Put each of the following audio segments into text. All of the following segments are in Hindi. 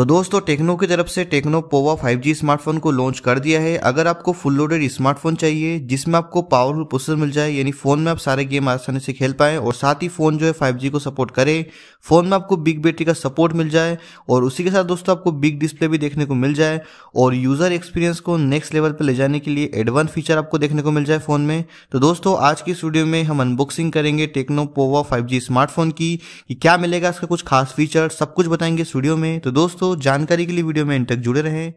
तो दोस्तों टेक्नो की तरफ से टेक्नो पोवा 5G स्मार्टफोन को लॉन्च कर दिया है अगर आपको फुल लोडेड स्मार्टफोन चाहिए जिसमें आपको पावरफुल प्रोसेसर मिल जाए यानी फोन में आप सारे गेम आसानी से खेल पाएं और साथ ही फोन जो है 5G को सपोर्ट करे फोन में आपको बिग बैटरी का सपोर्ट मिल जाए और उसी के साथ दोस्तों आपको बिग डिस्प्ले भी देखने को मिल जाए और यूजर एक्सपीरियंस को नेक्स्ट लेवल पर ले जाने के लिए एडवांस फीचर आपको देखने को मिल जाए फोन में तो दोस्तों आज की स्टूडियो में हम अनबॉक्सिंग करेंगे टेक्नो पोवा फाइव स्मार्टफोन की क्या मिलेगा इसका कुछ खास फीचर सब कुछ बताएंगे स्टूडियो में तो दोस्तों जानकारी के लिए वीडियो में इन तक जुड़े रहें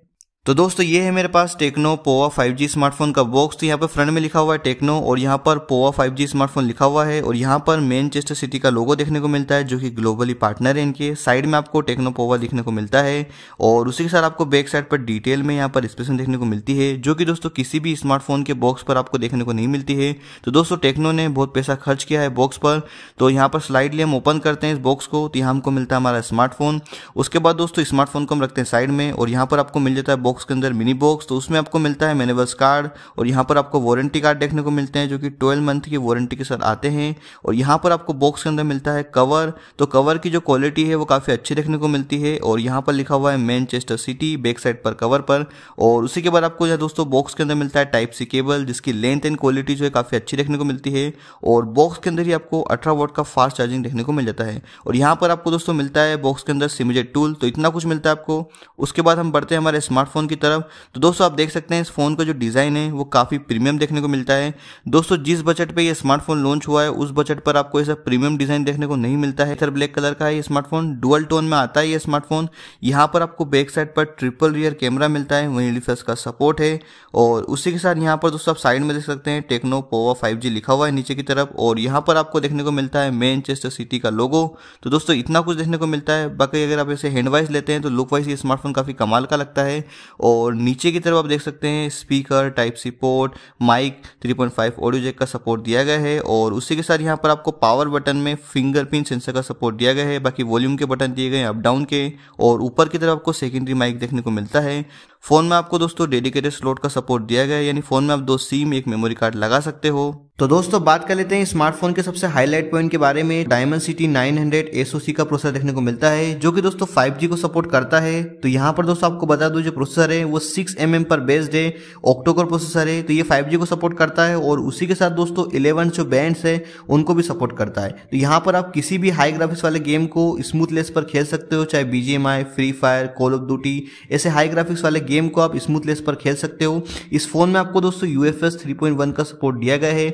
तो दोस्तों ये है मेरे पास टेक्नो पोवा 5G स्मार्टफोन का बॉक्स तो यहाँ पर फ्रंट में लिखा हुआ है टेक्नो और यहाँ पर पोवा 5G स्मार्टफोन लिखा हुआ है और यहाँ पर मैनचेस्टर सिटी का लोगो देखने को मिलता है जो कि ग्लोबली पार्टनर है इनके साइड में आपको टेक्नो पोवा देखने को मिलता है और उसी के साथ आपको बैक साइड पर डिटेल में यहाँ पर स्पेशन देखने को मिलती है जो कि दोस्तों किसी भी स्मार्टफोन के बॉक्स पर आपको देखने को नहीं मिलती है तो दोस्तों टेक्नो ने बहुत पैसा खर्च किया है बॉक्स पर तो यहाँ पर स्लाइड लिए हम ओपन करते हैं इस बॉक्स को तो यहाँ हमको मिलता है हमारा स्मार्टफोन उसके बाद दोस्तों स्मार्टफोन को हम रखते हैं साइड में और यहाँ पर आपको मिल जाता है बॉक्स के अंदर मिनी बॉक्स तो उसमें आपको मिलता है मैनेवर्स कार्ड और यहाँ पर आपको वारंटी कार्ड देखने को मिलते हैं जो कि ट्वेल्व मंथ की वारंटी के साथ आते हैं और यहाँ पर आपको बॉक्स के अंदर मिलता है कवर तो कवर की जो क्वालिटी है वो काफ़ी अच्छी देखने को मिलती है और यहाँ पर लिखा हुआ है मैनचेस्टर सिटी बैक साइड पर कवर पर और उसी के बाद आपको जो दोस्तों बॉक्स के अंदर मिलता है टाइप सी केबल जिसकी लेंथ एंड क्वालिटी जो है काफ़ी अच्छी देखने को मिलती है और बॉक्स के अंदर ही आपको अठारह वोट का फास्ट चार्जिंग देखने को मिल जाता है और यहाँ पर आपको दोस्तों मिलता है बॉक्स के अंदर सिमुलेट टूल तो इतना कुछ मिलता है आपको उसके बाद हम बढ़ते हैं हमारे स्मार्टफोन फ़ोन की तरफ तो दोस्तों आप देख सकते हैं इस फ़ोन का जो डिज़ाइन है वो काफ़ी प्रीमियम देखने को मिलता है दोस्तों जिस बजट पे ये स्मार्टफोन लॉन्च हुआ है उस बजट पर आपको ऐसा प्रीमियम डिज़ाइन देखने को नहीं मिलता है सर ब्लैक कलर का है ये स्मार्टफोन डुअल टोन में आता है ये स्मार्टफोन यहाँ पर आपको बैक साइड पर ट्रिपल रियर कैमरा मिलता है वहीं रिफ्रेश का सपोर्ट है और उसी के साथ यहाँ पर दोस्तों आप साइड में देख सकते हैं टेक्नो पोवा फाइव लिखा हुआ है नीचे की तरफ और यहाँ पर आपको देखने को मिलता है मेन सिटी का लोगो तो दोस्तों इतना कुछ देखने को मिलता है बाकी अगर आप इसे हैंडवाइज लेते हैं तो लुक वाइज ये स्मार्टफोन काफ़ी कमाल का लगता है और नीचे की तरफ आप देख सकते हैं speaker type C port mic 3.5 audio jack का सपोर्ट दिया गया है और उसी के साथ यहाँ पर आपको पावर बटन में फिंगरप्रिंट सेंसर का सपोर्ट दिया गया है बाकी वॉल्यूम के बटन दिए गए हैं अप डाउन के और ऊपर की तरफ आपको सेकेंडरी माइक देखने को मिलता है फोन में आपको दोस्तों डेडिकेटेड स्लॉट का सपोर्ट दिया गया है यानी फोन में आप दो सिम एक मेमोरी कार्ड लगा सकते हो तो दोस्तों बात कर लेते हैं स्मार्टफोन के सबसे हाईलाइट पॉइंट के बारे में डायमंड सिटी 900 हंड्रेड का प्रोसेसर देखने को मिलता है जो कि दोस्तों 5G को सपोर्ट करता है तो यहाँ पर दोस्तों आपको बता दूं जो प्रोसेसर है वो 6 mm पर बेस्ड है ऑक्टोकोर प्रोसेसर है तो ये 5G को सपोर्ट करता है और उसी के साथ दोस्तों इलेवन जो बैंड है उनको भी सपोर्ट करता है तो यहाँ पर आप किसी भी हाई ग्राफिक्स वाले गेम को स्मूथलेस पर खेल सकते हो चाहे BGMI free fire call of duty ऐसे हाई ग्राफिक्स वाले गेम को आप स्मूथलेस पर खेल सकते हो इस फोन में आपको दोस्तों U F S three point one का सपोर्ट दिया गया है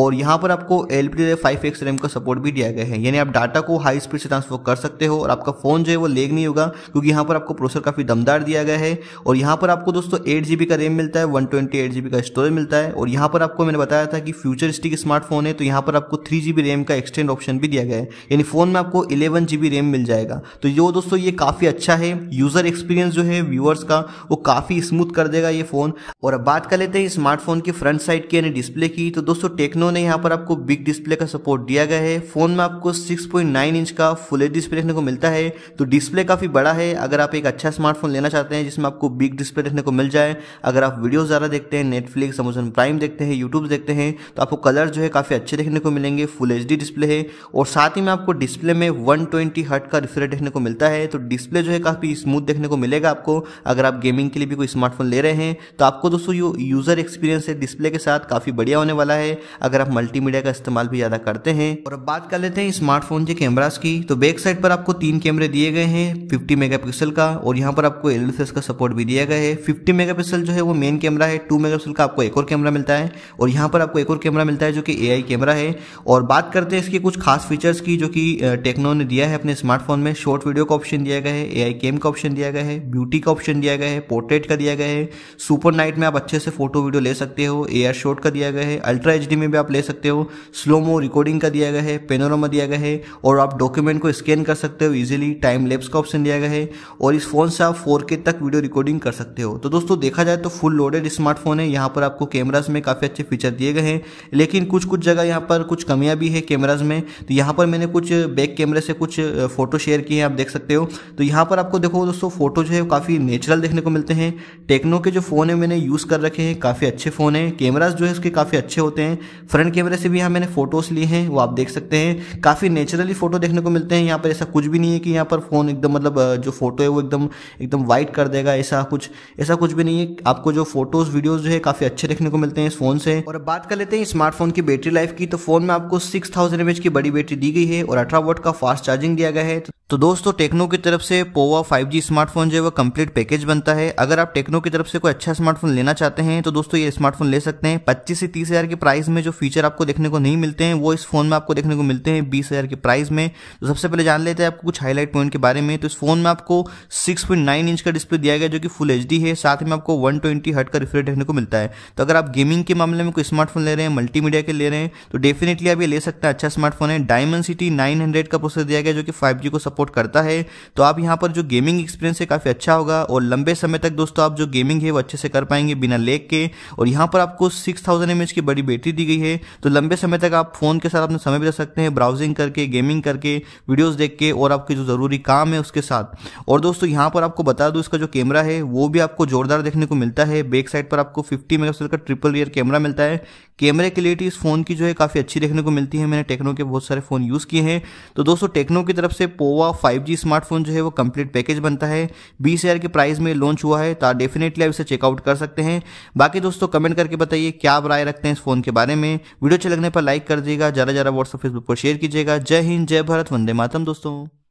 और यहाँ पर आपको L P D five X RAM का सपोर्ट भी दिया गया है यानी आप डाटा को हाई स्पीड से ट्रांसफर कर सकते हो और आपका फोन जो है वो लेग नहीं होगा क्योंकि यहाँ पर आपको प्रोसेसर काफ़ी दमदार दिया गया है और यहाँ पर आपको दोस्तों एट जी का रैम मिलता है वन ट्वेंटी एट जी का स्टोरेज मिलता है और यहाँ पर आपको मैंने बताया था कि फ्यूचरिस्टिक स्मार्टफोन है तो यहाँ पर आपको थ्री जी रैम का एक्सटेंड ऑप्शन भी दिया गया है यानी फोन में आपको इलेवन जी रैम मिल जाएगा तो ये दोस्तों ये काफ़ी अच्छा है यूज़र एक्सपीरियंस जो है व्यूअर्स का वो काफ़ी स्मूथ कर देगा ये फ़ोन और अब बात कर लेते हैं स्मार्टफोन की फ्रंट साइड की यानी डिस्प्ले की तो दोस्तों टेक्नो ने यहाँ पर आपको बिग डिस्प्ले का सपोर्ट दिया गया है फ़ोन में आपको 6.9 इंच का फुल एच डिस्प्ले देखने को मिलता है तो डिस्प्ले काफ़ी बड़ा है अगर आप एक अच्छा स्मार्टफोन लेना चाहते हैं जिसमें आपको बिग डिस्प्ले देखने को मिल जाए अगर आप वीडियो ज़्यादा देखते हैं नेटफ्लिक्स अमेजन प्राइम देखते हैं यूट्यूब देखते हैं तो आपको कलर जो है काफ़ी अच्छे देखने को मिलेंगे फुल एच डिस्प्ले है और साथ ही में आपको डिस्प्ले में वन ट्वेंटी का रिफ्रेट देखने को मिलता है तो डिस्प्ले जो है काफ़ी स्मूथ देखने को मिलेगा आपको अगर आप गेमिंग के लिए भी कोई स्मार्टफोन ले रहे हैं तो आपको दोस्तों यू, यूज़र एक्सपीरियंस है डिस्प्ले के साथ काफ़ी बढ़िया होने वाला है अगर आप मल्टीमीडिया का इस्तेमाल भी ज़्यादा करते हैं और अब बात कर लेते हैं स्मार्टफोन के कैमराज की तो बैक साइड पर आपको तीन कैमरे दिए गए हैं फिफ्टी मेगा का और यहाँ पर आपको एल का सपोर्ट भी दिया गया है फिफ्टी मेगा जो है वो मेन कैमरा है टू मेगा का आपको एक और कैमरा मिलता है और यहाँ पर आपको एक और कैमरा मिलता है जो कि ए कैमरा है और बात करते हैं इसके कुछ खास फीचर्स की जो कि टेक्नो ने दिया है अपने स्मार्टफोन में शॉर्ट वीडियो का ऑप्शन दिया गया है ए कैम का ऑप्शन दिया गया है ब्यूटी का ऑप्शन दिया गया है पोर्ट्रेट का दिया गया है सुपर नाइट में आप अच्छे से फोटो वीडियो ले सकते हो एयर शॉट का दिया गया है अल्ट्रा एच में भी आप ले सकते हो स्लोमो रिकॉर्डिंग का दिया गया है पेनोरोमा दिया गया है और आप डॉक्यूमेंट को स्कैन कर सकते हो ईजिली टाइम लेप्स का ऑप्शन दिया गया है और इस फोन से आप फोर तक वीडियो रिकॉर्डिंग कर सकते हो तो दोस्तों देखा जाए तो फुल लोडेड स्मार्टफोन है यहाँ पर आपको कैमराज में काफ़ी अच्छे फीचर दिए गए हैं लेकिन कुछ कुछ जगह यहाँ पर कुछ कमियाँ भी है कैमराज में तो यहाँ पर मैंने कुछ बैक कैमरे से कुछ फोटो शेयर किए हैं आप देख सकते हो तो यहाँ पर आपको देखो दोस्तों फोटो जो है काफ़ी नेचुरल देखने को मिलता होते हैं टेक्नो के जो फ़ोन है मैंने यूज़ कर रखे हैं काफ़ी अच्छे फ़ोन हैं कैमराज जो है उसके काफ़ी अच्छे होते हैं फ्रंट कैमरे से भी यहाँ मैंने फ़ोटोज़ लिए हैं वो आप देख सकते हैं काफ़ी नेचुरली फ़ोटो देखने को मिलते हैं यहाँ पर ऐसा कुछ भी नहीं है कि यहाँ पर फ़ोन एकदम मतलब जो फ़ोटो है वो एकदम एकदम वाइट कर देगा ऐसा कुछ ऐसा कुछ भी नहीं है आपको जो फ़ोटोज़ वीडियोज़ जो है काफ़ी अच्छे देखने को मिलते हैं इस फ़ोन से और बात कर लेते हैं स्मार्टफोन की बैटरी लाइफ की तो फ़ोन में आपको सिक्स थाउजेंड की बड़ी बैटरी दी गई है और अठारह वोट का फास्ट चार्जिंग दिया गया है तो दोस्तों टेक्नो की तरफ से पोवा 5G स्मार्टफोन जो है वो कंप्लीट पैकेज बनता है अगर आप टेक्नो की तरफ से कोई अच्छा स्मार्टफोन लेना चाहते हैं तो दोस्तों ये स्मार्टफोन ले सकते हैं पच्चीस से तीस हज़ार के प्राइस में जो फीचर आपको देखने को नहीं मिलते हैं वो इस फोन में आपको देखने को मिलते हैं बीस हज़ार के प्राइस में तो सबसे पहले जान लेते हैं आपको कुछ हाईलाइट पॉइंट के बारे में तो इस फोन में आपको सिक्स पॉइंट नाइन इंच का डिस्प्ले दिया गया जो कि फुल एच है साथ में आपको वन ट्वेंटी हट का रिफ्रेट देखने को मिलता है तो अगर आप गेमिंग के मामले में कोई स्मार्टफोन ले रहे हैं मल्टीमीडिया के ले रहे हैं तो डेफिनेटली आप ये ले सकते हैं अच्छा स्मार्टफोन है डायमंड सिटी नाइन का प्रोसेस दिया गया जो कि फाइव को सपोर्ट करता है तो आप यहाँ पर जो गेमिंग एक्सपीरियंस है काफ़ी अच्छा होगा और लंबे समय तक तक दोस्तों आप जो गेमिंग है वो अच्छे से कर पाएंगे बिना लेग के और यहाँ पर आपको सिक्स थाउजेंड की बड़ी बैटरी दी गई है तो लंबे समय तक आप फोन के साथ अपना समय बिता सकते हैं ब्राउजिंग करके गेमिंग करके वीडियोज देख के और आपके जो ज़रूरी काम है उसके साथ और दोस्तों यहाँ पर आपको बता दूँ इसका जो कैमरा है वो भी आपको जोरदार देखने को मिलता है बैक साइड पर आपको फिफ्टी मेगा का ट्रिपल रियर कैमरा मिलता है कैमरे क्लियरिटी इस फ़ोन की जो है काफ़ी अच्छी देखने को मिलती है मैंने टेक्नो के बहुत सारे फ़ोन यूज़ किए हैं तो दोस्तों टेक्नो की तरफ से पोवा जी स्मार्टफोन जो है वो कंप्लीट पैकेज बनता है बीस हज़ार के प्राइस में लॉन्च हुआ है तो डेफिनेटली आप इसे चेकआउट कर सकते हैं बाकी दोस्तों कमेंट करके बताइए क्या आप राय रखते हैं इस फ़ोन के बारे में वीडियो अच्छे लगने पर लाइक कर दीजिएगा ज़्यादा ज़्यादा व्हाट्सअप फेसबुक पर शेयर कीजिएगा जय हिंद जय भारत वंदे मातम दोस्तों